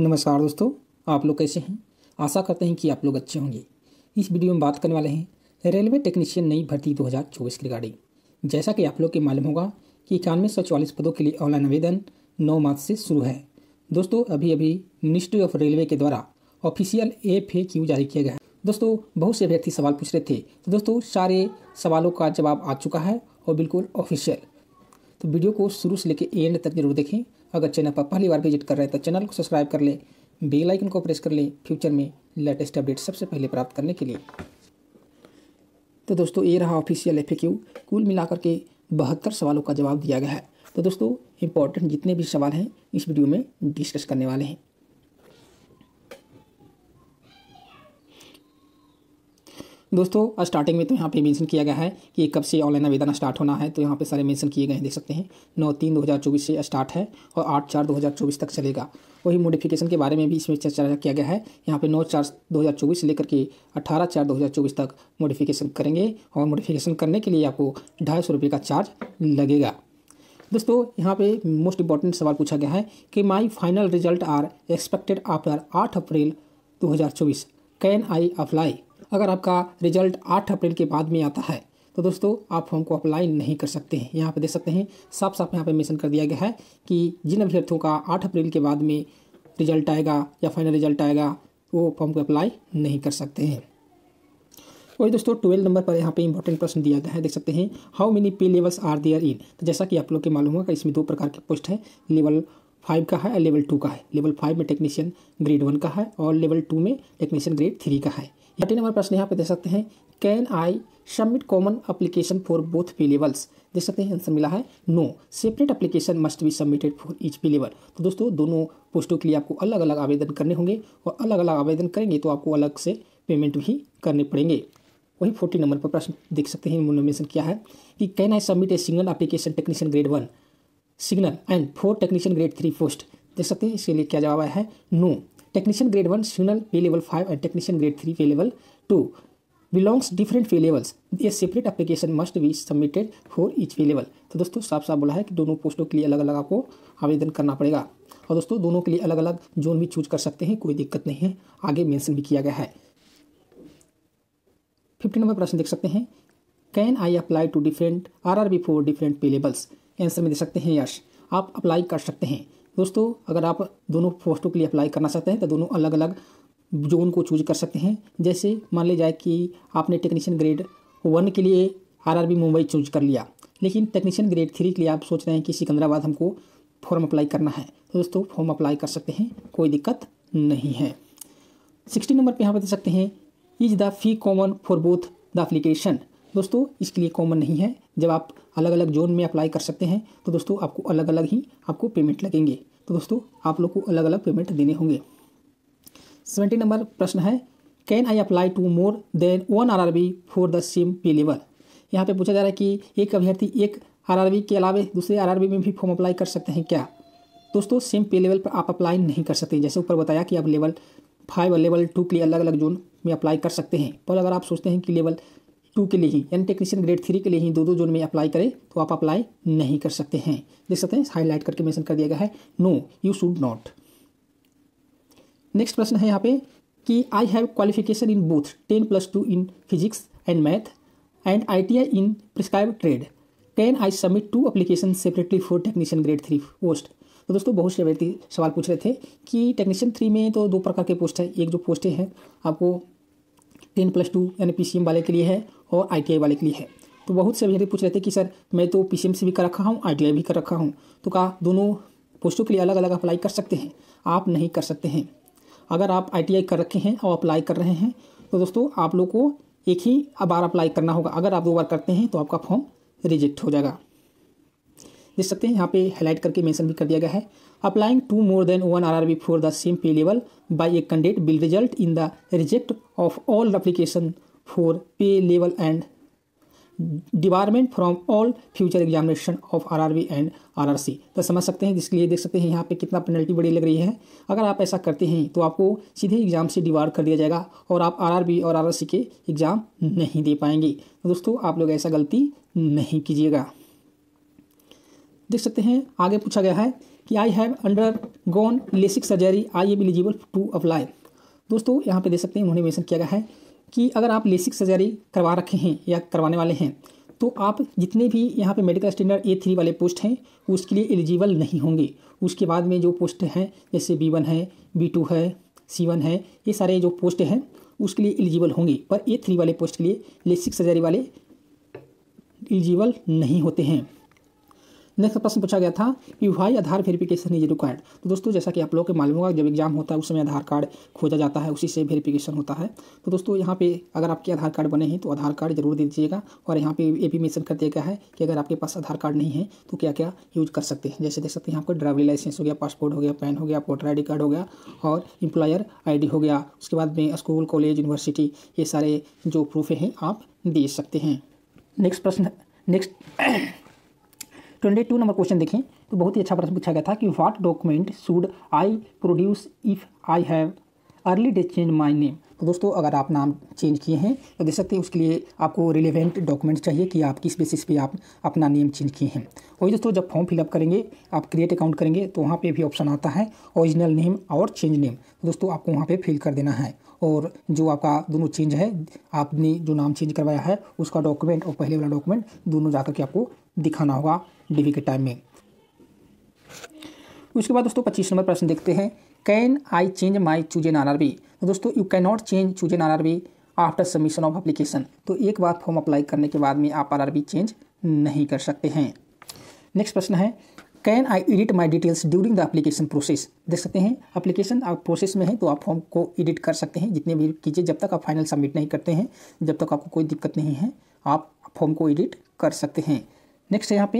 नमस्कार दोस्तों आप लोग कैसे हैं आशा करते हैं कि आप लोग अच्छे होंगे इस वीडियो में बात करने वाले हैं रेलवे टेक्नीशियन नई भर्ती 2024 की रिगार्डिंग जैसा कि आप लोग के मालूम होगा कि इक्यानवे सौ चौवालीस पदों के लिए ऑनलाइन आवेदन नौ मार्च से शुरू है दोस्तों अभी अभी मिनिस्ट्री ऑफ रेलवे के द्वारा ऑफिशियल एफ ए क्यू जारी किया गया है दोस्तों बहुत से व्यक्ति सवाल पूछ रहे थे तो दोस्तों सारे सवालों का जवाब आ चुका है और बिल्कुल ऑफिशियल तो वीडियो को शुरू से लेकर एंड तक जरूर देखें अगर चैनल पर पहली बार विजिट कर रहे हैं तो चैनल को सब्सक्राइब कर ले बेल आइकन को प्रेस कर ले फ्यूचर में लेटेस्ट अपडेट सबसे पहले प्राप्त करने के लिए तो दोस्तों ये रहा ऑफिशियल एफ कुल मिलाकर के बहत्तर सवालों का जवाब दिया गया है तो दोस्तों इंपॉर्टेंट जितने भी सवाल हैं इस वीडियो में डिस्कस करने वाले हैं दोस्तों स्टार्टिंग में तो यहाँ पे मेंशन किया गया है कि कब से ऑनलाइन आवेदन स्टार्ट होना है तो यहाँ पे सारे मेंशन किए गए हैं देख सकते हैं नौ तीन दो हज़ार चौबीस से स्टार्ट है और आठ चार दो हज़ार चौबीस तक चलेगा वही मोडिफिकेशन के बारे में भी इसमें चर्चा किया गया है यहाँ पे नौ चार दो हज़ार चौबीस से लेकर के अठारह चार दो हज़ार चौबीस तक मोडिफिकेशन करेंगे और मोडिफिकेशन करने के लिए आपको ढाई सौ रुपये का चार्ज लगेगा दोस्तों यहाँ पे मोस्ट इंपॉर्टेंट सवाल पूछा गया है कि my final result are expected after आठ अप्रैल चौबीस कैन आई अप्लाई अगर आपका रिजल्ट आठ अप्रैल के बाद में आता है तो दोस्तों आप फॉर्म को अप्लाई नहीं कर सकते हैं यहाँ पर देख सकते हैं साफ साफ यहाँ पर मेंशन कर दिया गया है कि जिन अभ्यर्थियों का आठ अप्रैल के बाद में रिजल्ट आएगा या फाइनल रिजल्ट आएगा वो फॉर्म को अप्लाई नहीं कर सकते हैं वही दोस्तों ट्वेल्व नंबर पर यहाँ पे इंपॉर्टेंट प्रश्न दिया गया है देख सकते हैं how many pay levels are there in तो जैसा कि आप लोग के मालूम होगा इसमें दो प्रकार के पोस्ट है लेवल फाइव का है और लेवल टू का है लेवल फाइव में टेक्नीशियन ग्रेड वन का है और लेवल टू में टेक्नीशियन ग्रेड थ्री का है थर्टी नंबर प्रश्न यहाँ पे देख सकते हैं can I submit common application for both pay levels देख सकते हैं आंसर मिला है no separate application must be submitted for each pay level तो दोस्तों दोनों पोस्टों के लिए आपको अलग अलग आवेदन करने होंगे और अलग अलग आवेदन करेंगे तो आपको अलग से पेमेंट भी करने पड़ेंगे वही फोर्टी नंबर पर प्रश्न देख सकते हैं इन्होंने मेंशन किया है कि can I submit a single application technician grade one signal and for technician grade three post देख सकते हैं इसके लिए क्या जवाब आया है no technician grade one signal pay level five and technician grade three pay level two belongs different pay levels ये separate application must be submitted for each pay level तो दोस्तों साफ साफ बोला है कि दोनों पोस्टों के लिए अलग अलग आपको आवेदन करना पड़ेगा और दोस्तों दोनों के लिए अलग अलग जोन भी चूज कर सकते हैं कोई दिक्कत नहीं है आगे मेंशन भी किया गया है फिफ्टी नंबर प्रश्न देख सकते हैं can I apply to different R R B for different pay levels answer answer में दे सकते हैं यश आप अप्लाई कर सकते हैं दोस्तों अगर आप दोनों पोस्टों के लिए अप्लाई करना चाहते हैं तो दोनों अलग अलग जोन को चूज कर सकते हैं जैसे मान लिया जाए कि आपने टेक्नीशियन ग्रेड वन के लिए आरआरबी मुंबई चूज कर लिया लेकिन टेक्नीशियन ग्रेड थ्री के लिए आप सोच रहे हैं कि सिकंदराबाद हमको फॉर्म अप्लाई करना है तो दोस्तों फॉर्म अप्लाई कर सकते हैं कोई दिक्कत नहीं है सिक्सटी नंबर पर यहाँ पर दे सकते हैं is the fee common for both the application दोस्तों इसके लिए कॉमन नहीं है जब आप अलग अलग जोन में अप्लाई कर सकते हैं तो दोस्तों आपको अलग अलग ही आपको पेमेंट लगेंगे तो दोस्तों आप लोग को अलग अलग पेमेंट देने होंगे सेवेंटी नंबर प्रश्न है can I apply to more than one R for the same pay level यहाँ पर पूछा जा रहा है कि एक अभ्यर्थी एक आर के अलावा दूसरे आर में भी फॉर्म अप्लाई कर सकते हैं क्या दोस्तों सेम पे लेवल पर आप अप्लाई नहीं कर सकते जैसे ऊपर बताया कि आप लेवल फाइव और लेवल टू के लिए अलग अलग जोन में अप्लाई कर सकते हैं पर अगर आप सोचते हैं कि लेवल टू के लिए ही यानी टेक्नीशियन ग्रेड थ्री के लिए ही दो दो जोन में अप्लाई करें तो आप अप्लाई नहीं कर सकते हैं देख सकते हैं हाईलाइट करके मेंशन कर दिया गया है no you should not next प्रश्न है यहाँ पे कि I have qualification in both ten plus two in physics and math and I T I in prescribe trade can I submit two application separately for technician grade three post तो दोस्तों बहुत से व्यक्ति सवाल पूछ रहे थे कि टेक्नीशियन थ्री में तो दो प्रकार के पोस्ट है एक जो पोस्टें हैं आपको टेन प्लस टू यानी पी सी एम वाले के लिए है और आई वाले के लिए है तो बहुत से अभ्यर्थी पूछ रहे थे कि सर मैं तो पी से भी कर रखा हूँ आई भी कर रखा हूँ तो कहा दोनों पोस्टों के लिए अलग अलग अप्लाई कर सकते हैं आप नहीं कर सकते हैं अगर आप आई कर रखे हैं और अप्लाई कर रहे हैं तो दोस्तों आप लोग को एक ही बार अप्लाई करना होगा अगर आप दो बार करते हैं तो आपका फॉर्म रिजेक्ट हो जाएगा देख सकते हैं यहाँ पे हाईलाइट करके मेंशन भी कर दिया गया है applying to more than one R R B for the same pay level by a candidate will result in the reject of all application for pay level and debarment from all future examination of RRB and RRC तो समझ सकते हैं जिसके लिए देख सकते हैं यहाँ पे कितना पेनल्टी बड़ी लग रही है अगर आप ऐसा करते हैं तो आपको सीधे एग्ज़ाम से डिबार कर दिया जाएगा और आप आरआरबी और आरआरसी के एग्ज़ाम नहीं दे पाएंगे तो दोस्तों आप लोग ऐसा गलती नहीं कीजिएगा देख सकते हैं आगे पूछा गया है कि I have under gone lasik surgery I am eligible to apply दोस्तों यहाँ पे देख सकते हैं उन्होंने मेंशन किया गया है कि अगर आप लेसिक सर्जरी करवा रखे हैं या करवाने वाले हैं तो आप जितने भी यहाँ पे मेडिकल स्टैंडर्ड ए थ्री वाले पोस्ट हैं उसके लिए एलिजिबल नहीं होंगे उसके बाद में जो पोस्ट हैं जैसे बी वन है बी टू है सी वन है ये सारे जो पोस्ट हैं उसके लिए एलिजिबल होंगे पर ए थ्री वाले पोस्ट के लिए लेसिक सर्जरी वाले एलिजिबल नहीं होते हैं नेक्स्ट प्रश्न पूछा गया था कि why Aadhaar verification is required तो दोस्तों जैसा कि आप लोगों के मालूम होगा जब एग्जाम होता है उस समय आधार कार्ड खोजा जाता है उसी से वेरिफिकेशन होता है तो दोस्तों यहाँ पे अगर आपके आधार कार्ड बने हैं तो आधार कार्ड जरूर दे दीजिएगा और यहाँ पे ये भी मेंशन कर दिया गया है कि अगर आपके पास आधार कार्ड नहीं है तो क्या क्या यूज कर सकते हैं जैसे देख सकते हैं आपका ड्राइविंग लाइसेंस हो गया पासपोर्ट हो गया पैन हो गया वोटर आई कार्ड हो गया और इम्प्लॉयर आई हो गया उसके बाद में स्कूल कॉलेज यूनिवर्सिटी ये सारे जो प्रूफ हैं आप दे सकते हैं नेक्स्ट प्रश्न next twenty two number question देखें तो बहुत ही अच्छा प्रश्न पूछा गया था कि what document should I produce if I have already change my name तो दोस्तों अगर आप नाम चेंज किए हैं तो देख सकते हैं उसके लिए आपको रिलेवेंट डॉक्यूमेंट्स चाहिए कि आप किस बेसिस पे आप अपना नेम चेंज किए हैं वही दोस्तों जब फॉर्म फिलअप करेंगे आप क्रिएट अकाउंट करेंगे तो वहाँ पे भी ऑप्शन आता है ओरिजिनल नेम और चेंज नेम तो दोस्तों आपको वहाँ पर फिल कर देना है और जो आपका दोनों चेंज है आपने जो नाम चेंज करवाया है उसका डॉक्यूमेंट और पहले वाला डॉक्यूमेंट दोनों जा के आपको दिखाना होगा डीवी के टाइम में उसके बाद दोस्तों पच्चीस नंबर प्रश्न देखते हैं can I change my choose N R R B तो दोस्तों you can not change choose N R R B after submission of application तो एक बार फॉर्म अप्लाई करने के बाद में आप आर आर बी चेंज नहीं कर सकते हैं नेक्स्ट प्रश्न है can I edit my details during the application process देख सकते हैं एप्लीकेशन आप प्रोसेस में है तो आप फॉर्म को एडिट कर सकते हैं जितने भी कीजिए जब तक आप फाइनल सबमिट नहीं करते हैं जब तक आपको कोई दिक्कत नहीं है आप फॉर्म को एडिट कर सकते हैं नेक्स्ट यहाँ पे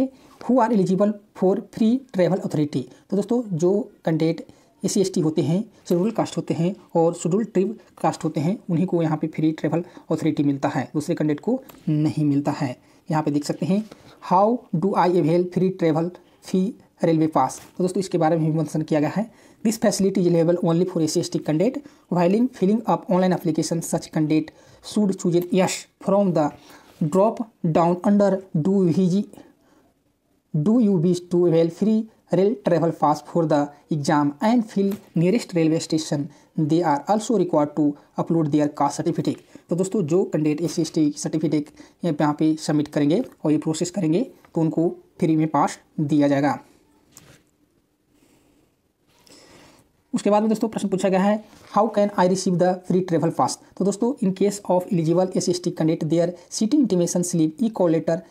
who are eligible for free travel authority तो दोस्तों जो कैंडिडेट एस सी होते हैं शेड्यूल कास्ट होते हैं और शेड्यूल ट्रिप कास्ट होते हैं उन्हीं को यहाँ पे फ्री ट्रेवल अथॉरिटी मिलता है दूसरे कैंडिडेट को नहीं मिलता है यहाँ पे देख सकते हैं how do I avail free travel fee railway pass तो दोस्तों इसके बारे में भी मंथन किया गया है this facility is available only for S C candidate वाइलिंग filling up online application such candidate should choose in yes from the drop down under do he do you wish to avail free rail travel pass for the exam and fill nearest railway station they are also required to upload their caste certificate तो दोस्तों जो candidate S S T certificate यहाँ पे submit करेंगे और ये process करेंगे तो उनको फ्री में पास दिया जाएगा उसके बाद में दोस्तों प्रश्न पूछा गया है how can I receive the free travel pass तो दोस्तों in case of eligible S S T connect their city intimation slip E call letter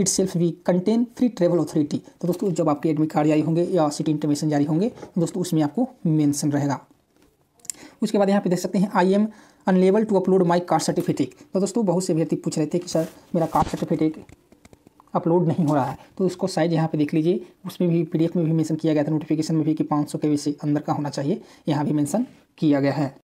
itself we contain free travel authority तो दोस्तों जब आपके एडमिट कार्ड जारी होंगे या city intimation जारी होंगे तो दोस्तों उसमें आपको मैंशन रहेगा उसके बाद यहाँ पे देख सकते हैं I am unable to upload my caste certificate तो दोस्तों बहुत से अभ्यर्थी पूछ रहे थे कि सर मेरा कास्ट सर्टिफिकेट अपलोड नहीं हो रहा है तो उसको साइज यहाँ पे देख लीजिए उसमें भी पी में भी मेंशन किया गया था नोटिफिकेशन में भी कि पाँच सौ के से अंदर का होना चाहिए यहाँ भी मेंशन किया गया है